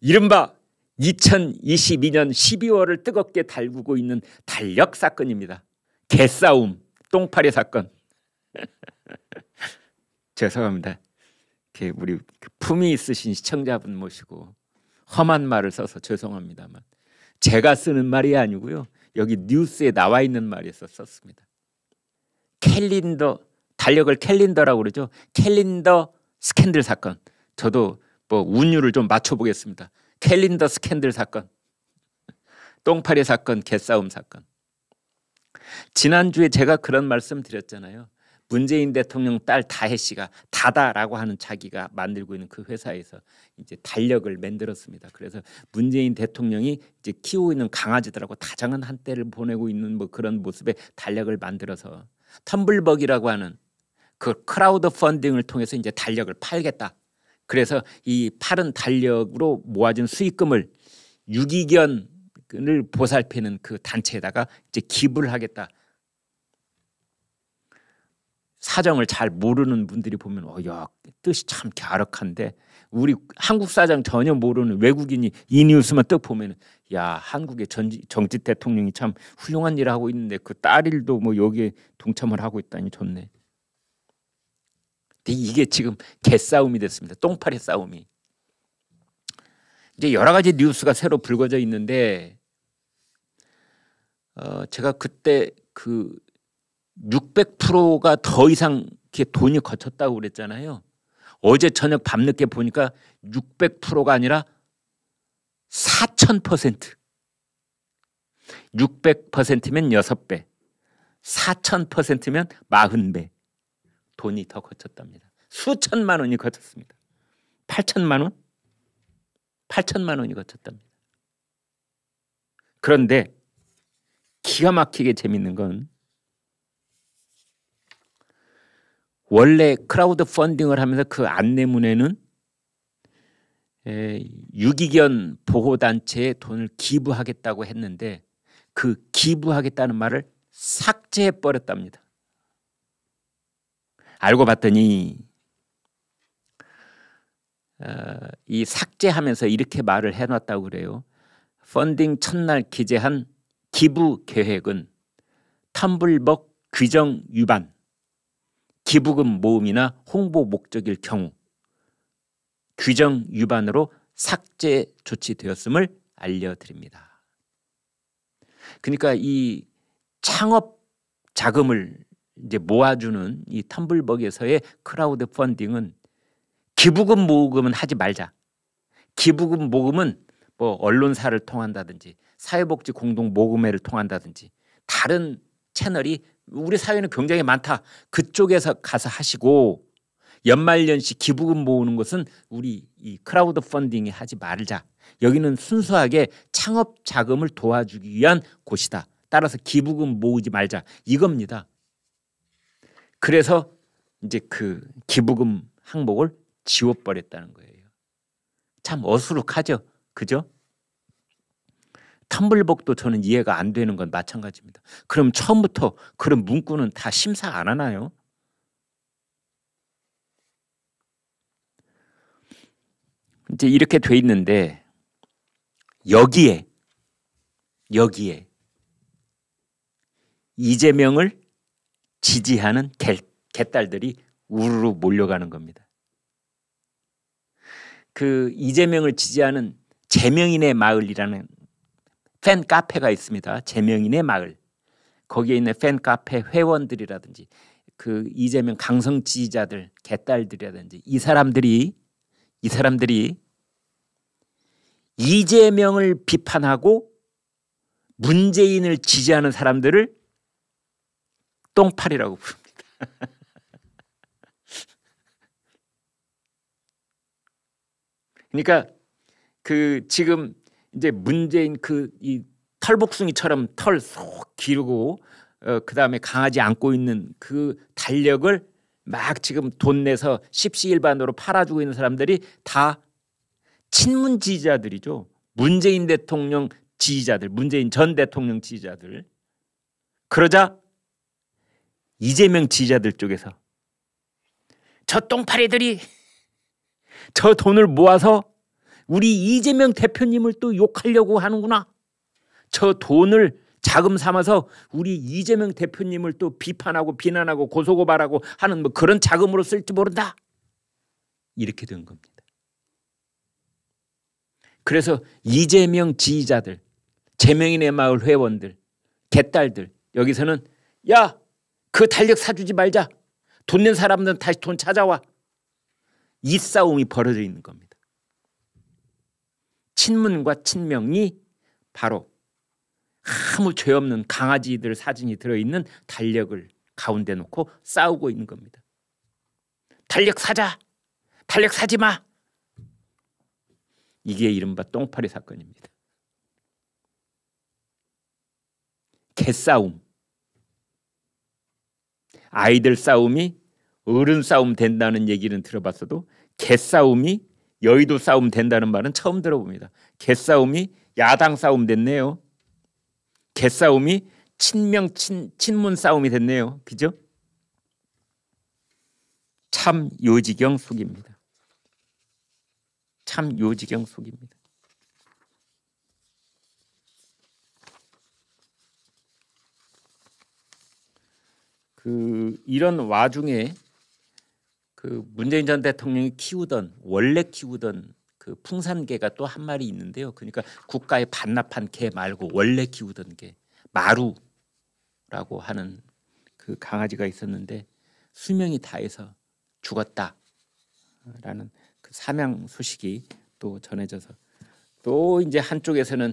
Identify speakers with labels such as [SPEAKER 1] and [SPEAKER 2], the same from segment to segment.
[SPEAKER 1] 이른바 2022년 12월을 뜨겁게 달구고 있는 달력 사건입니다. 개싸움, 똥파리 사건. 죄송합니다. 우리 그 품이 있으신 시청자분 모시고 험한 말을 써서 죄송합니다만 제가 쓰는 말이 아니고요. 여기 뉴스에 나와 있는 말에서 썼습니다. 캘린더, 달력을 캘린더라고 그러죠. 캘린더 스캔들 사건. 저도 뭐 운율을 좀 맞춰보겠습니다. 캘린더 스캔들 사건, 똥파리 사건, 개싸움 사건. 지난주에 제가 그런 말씀 드렸잖아요. 문재인 대통령 딸 다혜 씨가 다다라고 하는 자기가 만들고 있는 그 회사에서 이제 달력을 만들었습니다. 그래서 문재인 대통령이 이제 키우고 있는 강아지들하고 다정한 한때를 보내고 있는 뭐 그런 모습의 달력을 만들어서 텀블벅이라고 하는 그 크라우드 펀딩을 통해서 이제 달력을 팔겠다. 그래서 이 파른 달력으로 모아진 수익금을 유기견을 보살피는 그 단체에다가 이제 기부를 하겠다. 사정을 잘 모르는 분들이 보면 어야 뜻이 참 갸륵한데 우리 한국 사정 전혀 모르는 외국인이 이 뉴스만 딱보면야 한국의 전지, 정치 대통령이 참 훌륭한 일을 하고 있는데 그 딸 일도 뭐 여기에 동참을 하고 있다니 좋네. 이게 지금 개싸움이 됐습니다. 똥파리 싸움이. 이제 여러 가지 뉴스가 새로 불거져 있는데 어 제가 그때 그 600%가 더 이상 이렇게 돈이 거쳤다고 그랬잖아요. 어제 저녁 밤늦게 보니까 600%가 아니라 4000% 600%면 6배 4000%면 40배 돈이 더 거쳤답니다. 수천만 원이 거쳤습니다. 8천만 원? 8천만 원이 거쳤답니다. 그런데 기가 막히게 재밌는 건 원래 크라우드 펀딩을 하면서 그 안내문에는 유기견 보호단체에 돈을 기부하겠다고 했는데 그 기부하겠다는 말을 삭제해 버렸답니다. 알고 봤더니 어, 이 삭제하면서 이렇게 말을 해놨다고 그래요. 펀딩 첫날 기재한 기부 계획은 텀블벅 규정 위반, 기부금 모음이나 홍보 목적일 경우 규정 위반으로 삭제 조치되었음을 알려드립니다. 그러니까 이 창업 자금을 이제 모아주는 이 텀블벅에서의 크라우드 펀딩은 기부금 모금은 하지 말자. 기부금 모금은 뭐 언론사를 통한다든지 사회복지 공동 모금회를 통한다든지 다른 채널이 우리 사회는 굉장히 많다. 그쪽에서 가서 하시고 연말연시 기부금 모으는 것은 우리 이 크라우드 펀딩이 하지 말자. 여기는 순수하게 창업 자금을 도와주기 위한 곳이다. 따라서 기부금 모으지 말자. 이겁니다. 그래서 이제 그 기부금 항목을 지워버렸다는 거예요. 참 어수룩하죠. 그죠? 텀블벅도 저는 이해가 안 되는 건 마찬가지입니다. 그럼 처음부터 그런 문구는 다 심사 안 하나요? 이제 이렇게 돼 있는데 여기에 여기에 이재명을 지지하는 개, 개딸들이 우르르 몰려가는 겁니다. 그 이재명을 지지하는 재명인의 마을이라는 팬 카페가 있습니다. 재명인의 마을. 거기에 있는 팬 카페 회원들이라든지 그 이재명 강성 지지자들, 개딸들이라든지 이 사람들이 이 사람들이 이재명을 비판하고 문재인을 지지하는 사람들을 똥파리라고 부릅니다. 그러니까 그 지금 이제 문재인 그 이 털복숭이처럼 털쏙 기르고 어, 그 다음에 강아지 안고 있는 그 달력을 막 지금 돈 내서 십시일반으로 팔아주고 있는 사람들이 다 친문 지지자들이죠. 문재인 대통령 지지자들, 문재인 전 대통령 지지자들. 그러자 이재명 지지자들 쪽에서 저 똥파리들이 저 돈을 모아서 우리 이재명 대표님을 또 욕하려고 하는구나. 저 돈을 자금 삼아서 우리 이재명 대표님을 또 비판하고 비난하고 고소고발하고 하는 뭐 그런 자금으로 쓸지 모른다. 이렇게 된 겁니다. 그래서 이재명 지지자들, 재명인의 마을 회원들, 개딸들 여기서는 야그 달력 사주지 말자. 돈 낸 사람들은 다시 돈 찾아와. 이 싸움이 벌어져 있는 겁니다. 친문과 친명이 바로 아무 죄 없는 강아지들 사진이 들어있는 달력을 가운데 놓고 싸우고 있는 겁니다. 달력 사자! 달력 사지 마! 이게 이른바 똥파리 사건입니다. 개싸움. 아이들 싸움이 어른 싸움 된다는 얘기는 들어봤어도 개 싸움이 여의도 싸움 된다는 말은 처음 들어봅니다. 개 싸움이 야당 싸움 됐네요. 개 싸움이 친명 친 친문 싸움이 됐네요. 그죠? 참 요지경 속입니다. 참 요지경 속입니다. 그 이런 와중에 그 문재인 전 대통령이 키우던 원래 키우던 그 풍산개가 또 한 마리 있는데요. 그러니까 국가에 반납한 개 말고 원래 키우던 개 마루라고 하는 그 강아지가 있었는데 수명이 다해서 죽었다라는 그 사명 소식이 또 전해져서 또 이제 한쪽에서는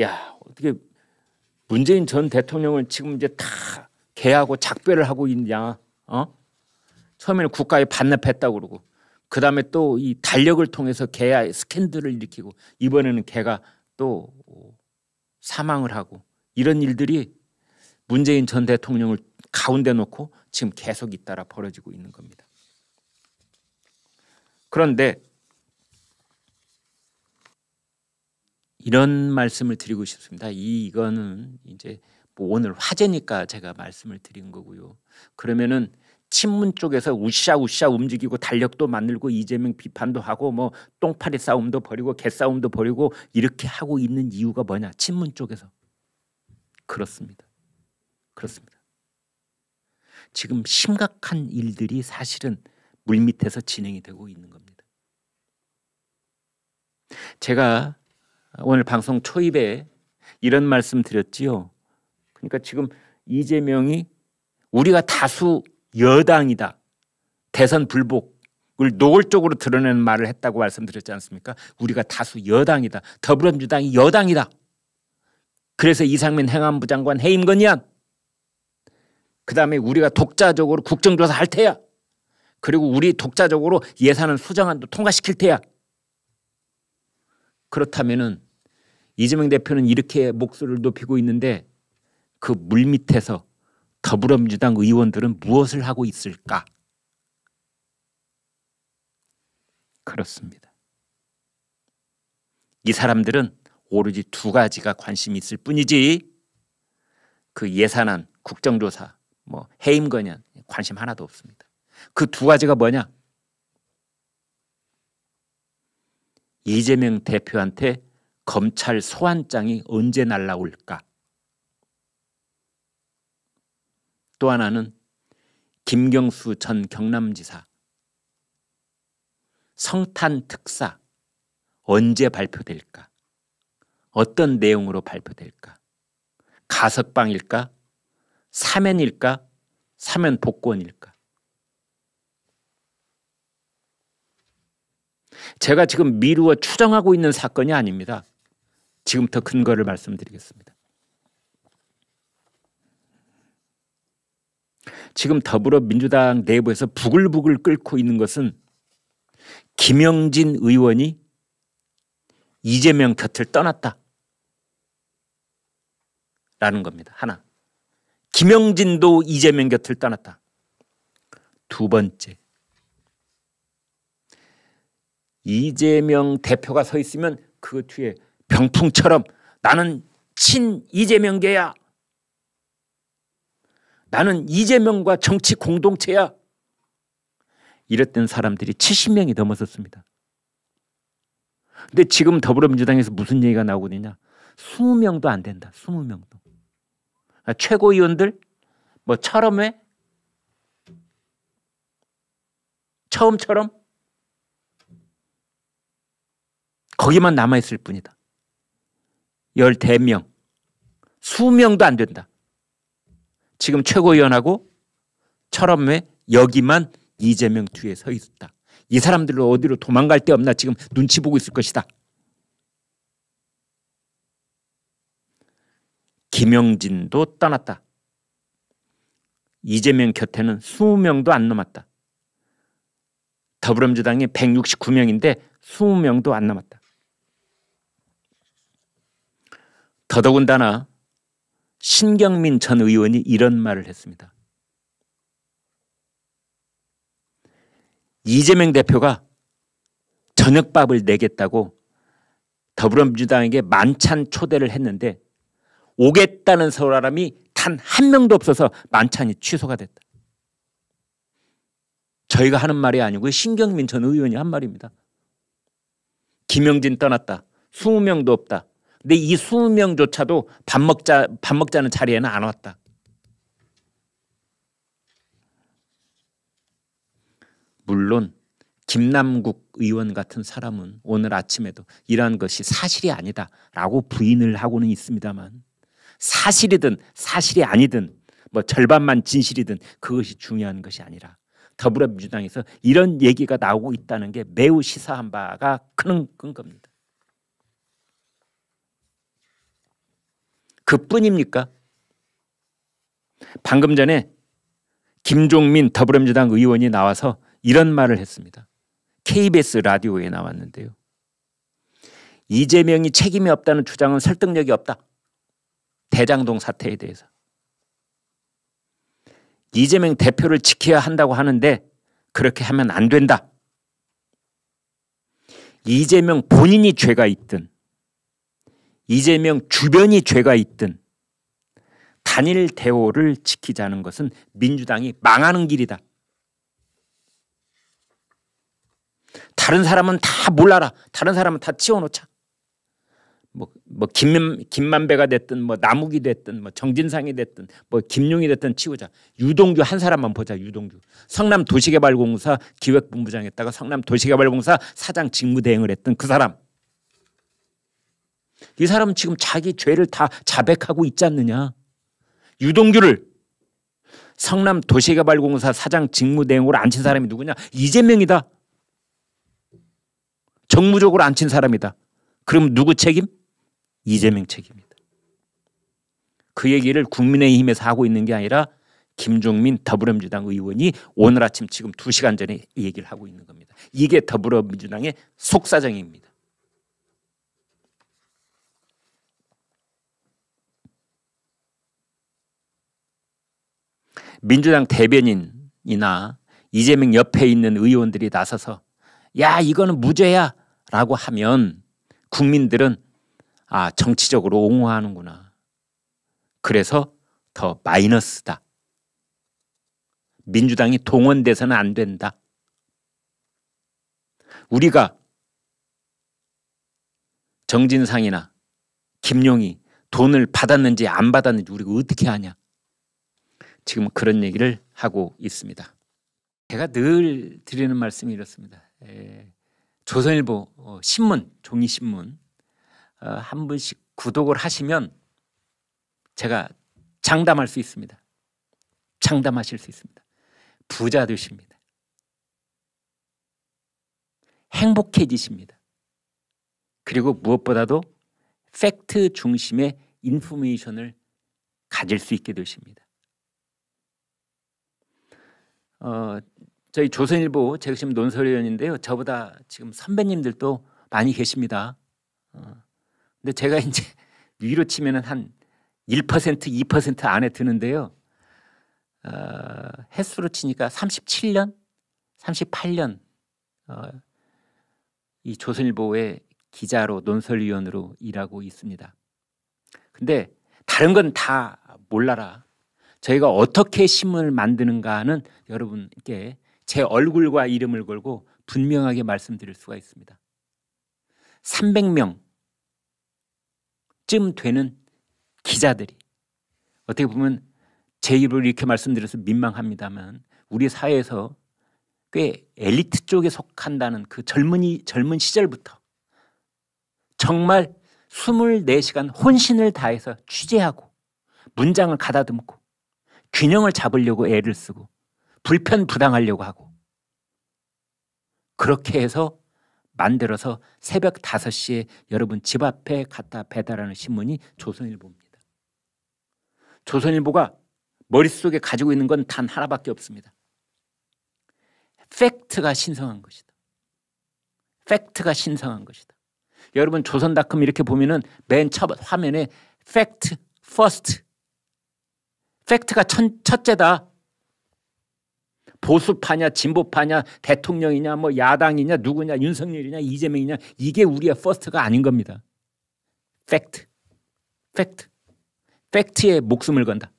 [SPEAKER 1] 야 어떻게 문재인 전 대통령을 지금 이제 다 개하고 작별을 하고 있냐? 어? 처음에는 국가에 반납했다고 그러고 그 다음에 또 이 달력을 통해서 개의 스캔들을 일으키고 이번에는 개가 또 사망을 하고 이런 일들이 문재인 전 대통령을 가운데 놓고 지금 계속 잇따라 벌어지고 있는 겁니다. 그런데 이런 말씀을 드리고 싶습니다. 이, 이거는 이제 뭐 오늘 화제니까 제가 말씀을 드린 거고요. 그러면은 친문 쪽에서 우샤우샤 움직이고 달력도 만들고 이재명 비판도 하고 뭐 똥파리 싸움도 벌이고 개싸움도 벌이고 이렇게 하고 있는 이유가 뭐냐? 친문 쪽에서 그렇습니다. 그렇습니다. 지금 심각한 일들이 사실은 물밑에서 진행이 되고 있는 겁니다. 제가 오늘 방송 초입에 이런 말씀 드렸지요. 그러니까 지금 이재명이 우리가 다수 여당이다. 대선 불복을 노골적으로 드러내는 말을 했다고 말씀드렸지 않습니까? 우리가 다수 여당이다. 더불어민주당이 여당이다. 그래서 이상민 행안부 장관 해임 건의안. 그다음에 우리가 독자적으로 국정조사 할 테야. 그리고 우리 독자적으로 예산은 수정안도 통과시킬 테야. 그렇다면은 이재명 대표는 이렇게 목소리를 높이고 있는데 그 물밑에서 더불어민주당 의원들은 무엇을 하고 있을까? 그렇습니다. 이 사람들은 오로지 두 가지가 관심이 있을 뿐이지 그 예산안, 국정조사, 뭐 해임 건연 관심 하나도 없습니다. 그 두 가지가 뭐냐? 이재명 대표한테 검찰 소환장이 언제 날라올까? 또 하나는 김경수 전 경남지사 성탄 특사 언제 발표될까? 어떤 내용으로 발표될까? 가석방일까? 사면일까? 사면 복권일까? 제가 지금 미루어 추정하고 있는 사건이 아닙니다. 지금부터 근거를 말씀드리겠습니다. 지금 더불어민주당 내부에서 부글부글 끓고 있는 것은 김영진 의원이 이재명 곁을 떠났다. 라는 겁니다. 하나. 김영진도 이재명 곁을 떠났다. 두 번째. 이재명 대표가 서 있으면 그 뒤에 병풍처럼 나는 친 이재명계야 나는 이재명과 정치 공동체야. 이랬던 사람들이 70명이 넘어섰습니다 근데 지금 더불어민주당에서 무슨 얘기가 나오고 있냐? 20명도 안 된다. 20명도. 그러니까 아, 최고위원들 뭐 처럼에 처음처럼 거기만 남아 있을 뿐이다. 열대명 수명도 안 된다. 지금 최고위원하고 철없네 여기만 이재명 뒤에 서 있었다. 이 사람들로 어디로 도망갈 데 없나 지금 눈치 보고 있을 것이다. 김영진도 떠났다. 이재명 곁에는 20명도 안 남았다. 더불어민주당이 169명인데 20명도 안 남았다. 더더군다나 신경민 전 의원이 이런 말을 했습니다. 이재명 대표가 저녁밥을 내겠다고 더불어민주당에게 만찬 초대를 했는데 오겠다는 사람이 단 한 명도 없어서 만찬이 취소가 됐다. 저희가 하는 말이 아니고 신경민 전 의원이 한 말입니다. 김영진 떠났다. 20명도 없다. 근데 이 20명조차도 밥 먹자 밥 먹자는 자리에는 안 왔다. 물론 김남국 의원 같은 사람은 오늘 아침에도 이러한 것이 사실이 아니다라고 부인을 하고는 있습니다만 사실이든 사실이 아니든 뭐 절반만 진실이든 그것이 중요한 것이 아니라 더불어민주당에서 이런 얘기가 나오고 있다는 게 매우 시사한 바가 큰, 큰 겁니다. 그뿐입니까? 방금 전에 김종민 더불어민주당 의원이 나와서 이런 말을 했습니다. KBS 라디오에 나왔는데요. 이재명이 책임이 없다는 주장은 설득력이 없다. 대장동 사태에 대해서. 이재명 대표를 지켜야 한다고 하는데 그렇게 하면 안 된다. 이재명 본인이 죄가 있든 이재명 주변이 죄가 있든 단일 대오를 지키자는 것은 민주당이 망하는 길이다. 다른 사람은 다 몰라라. 다른 사람은 다 치워놓자. 뭐, 뭐 김, 김만배가 됐든 뭐 남욱이 됐든 뭐 정진상이 됐든 뭐 김용이 됐든 치우자. 유동규 한 사람만 보자. 유동규. 성남 도시개발공사 기획본부장했다가 성남 도시개발공사 사장 직무대행을 했던 그 사람. 이 사람은 지금 자기 죄를 다 자백하고 있지 않느냐. 유동규를 성남 도시개발공사 사장 직무대행으로 앉힌 사람이 누구냐? 이재명이다. 정무적으로 앉힌 사람이다. 그럼 누구 책임? 이재명 책임입니다그 얘기를 국민의힘에서 하고 있는 게 아니라 김종민 더불어민주당 의원이 오늘 아침 지금 두시간 전에 얘기를 하고 있는 겁니다. 이게 더불어민주당의 속사정입니다. 민주당 대변인이나 이재명 옆에 있는 의원들이 나서서 야 이거는 무죄야 라고 하면 국민들은 아 정치적으로 옹호하는구나 그래서 더 마이너스다 민주당이 동원돼서는 안 된다 우리가 정진상이나 김용희 돈을 받았는지 안 받았는지 우리가 어떻게 아냐 지금 그런 얘기를 하고 있습니다. 제가 늘 드리는 말씀이 이렇습니다. 에, 예, 조선일보 어, 신문 종이 신문 어, 한 분씩 구독을 하시면 제가 장담할 수 있습니다. 장담하실 수 있습니다. 부자 되십니다. 행복해지십니다. 그리고 무엇보다도 팩트 중심의 인포메이션을 가질 수 있게 되십니다. 어, 저희 조선일보 재가지 논설위원인데요. 저보다 지금 선배님들도 많이 계십니다. 어, 근데 제가 이제 위로 치면은 한 1%, 2% 안에 드는데요. 어, 횟수로 치니까 37년, 38년 어, 이 조선일보의 기자로 논설위원으로 일하고 있습니다. 근데 다른 건 다 몰라라. 저희가 어떻게 신을 만드는가는 여러분께 제 얼굴과 이름을 걸고 분명하게 말씀드릴 수가 있습니다. 300명쯤 되는 기자들이 어떻게 보면 제 입으로 이렇게 말씀드려서 민망합니다만 우리 사회에서 꽤 엘리트 쪽에 속한다는 그 젊은이 젊은 시절부터 정말 24시간 혼신을 다해서 취재하고 문장을 가다듬고 균형을 잡으려고 애를 쓰고 불편 부당하려고 하고 그렇게 해서 만들어서 새벽 5시에 여러분 집 앞에 갖다 배달하는 신문이 조선일보입니다. 조선일보가 머릿속에 가지고 있는 건 단 하나밖에 없습니다. 팩트가 신성한 것이다. 팩트가 신성한 것이다. 여러분 조선닷컴 이렇게 보면은 맨첫 화면에 팩트, 퍼스트 팩트가 천, 첫째다. 보수파냐 진보파냐 대통령이냐 뭐 야당이냐 누구냐 윤석열이냐 이재명이냐 이게 우리의 퍼스트가 아닌 겁니다. 팩트. 팩트. 팩트에 목숨을 건다.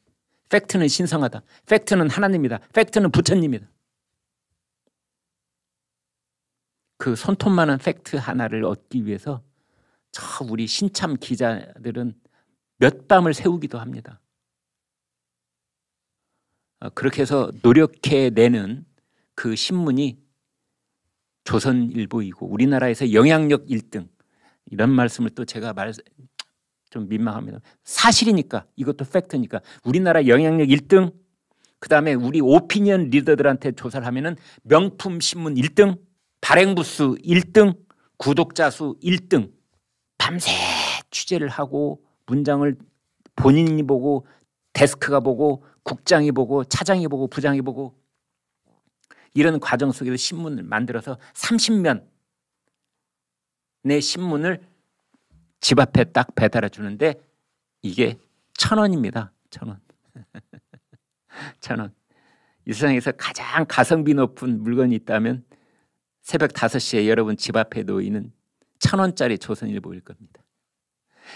[SPEAKER 1] 팩트는 신성하다. 팩트는 하나님이다. 팩트는 부처님이다. 그 손톱만한 팩트 하나를 얻기 위해서 저 우리 신참 기자들은 몇 밤을 세우기도 합니다. 어, 그렇게 해서 노력해내는 그 신문이 조선일보이고 우리나라에서 영향력 1등 이런 말씀을 또 제가 말 좀 민망합니다. 사실이니까 이것도 팩트니까 우리나라 영향력 1등 그다음에 우리 오피니언 리더들한테 조사를 하면은 명품 신문 1등, 발행 부수 1등, 구독자 수 1등. 밤새 취재를 하고 문장을 본인이 보고 데스크가 보고 국장이 보고 차장이 보고 부장이 보고 이런 과정 속에서 신문을 만들어서 30면 내 신문을 집 앞에 딱 배달해 주는데 이게 천 원입니다. 천 원. 천 원. 이 세상에서 가장 가성비 높은 물건이 있다면 새벽 5시에 여러분 집 앞에 놓이는 천 원짜리 조선일보일 겁니다.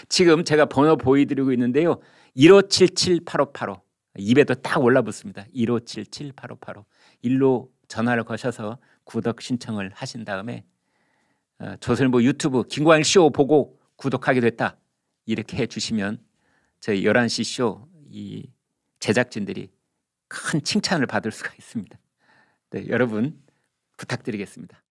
[SPEAKER 1] 지금 제가 번호 보여드리고 있는데요. 1577-8585 입에도 딱 올라붙습니다. 1577-8585 일로 전화를 거셔서 구독 신청을 하신 다음에 어, 조선일보 유튜브 김광일 쇼 보고 구독하게 됐다 이렇게 해주시면 저희 11시 쇼 이 제작진들이 큰 칭찬을 받을 수가 있습니다. 네, 여러분 부탁드리겠습니다.